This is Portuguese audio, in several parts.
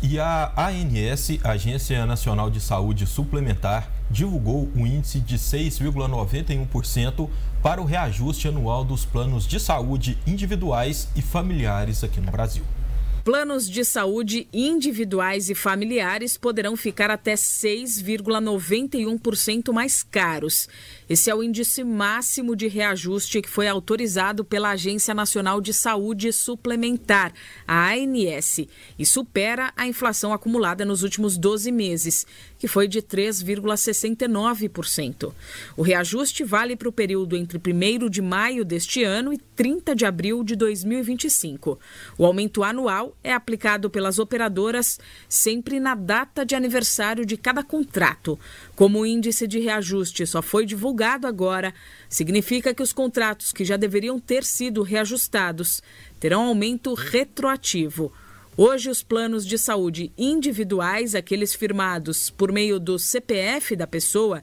E a ANS, Agência Nacional de Saúde Suplementar, divulgou o um índice de 6,91% para o reajuste anual dos planos de saúde individuais e familiares aqui no Brasil. Planos de saúde individuais e familiares poderão ficar até 6,91% mais caros. Esse é o índice máximo de reajuste que foi autorizado pela Agência Nacional de Saúde Suplementar, a ANS, e supera a inflação acumulada nos últimos 12 meses, que foi de 3,69%. O reajuste vale para o período entre 1 de maio deste ano e 30 de abril de 2025. O aumento anual é aplicado pelas operadoras sempre na data de aniversário de cada contrato. Como o índice de reajuste só foi divulgado agora, significa que os contratos que já deveriam ter sido reajustados terão aumento retroativo. Hoje, os planos de saúde individuais, aqueles firmados por meio do CPF da pessoa,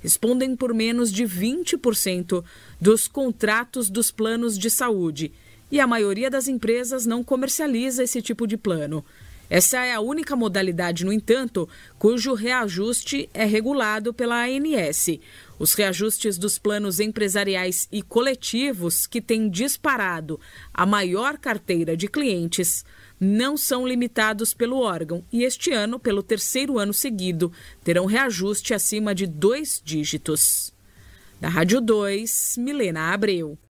respondem por menos de 20% dos contratos dos planos de saúde e a maioria das empresas não comercializa esse tipo de plano. Essa é a única modalidade, no entanto, cujo reajuste é regulado pela ANS. Os reajustes dos planos empresariais e coletivos, que têm disparado a maior carteira de clientes, não são limitados pelo órgão e este ano, pelo terceiro ano seguido, terão reajuste acima de dois dígitos. Da Rádio 2, Milena Abreu.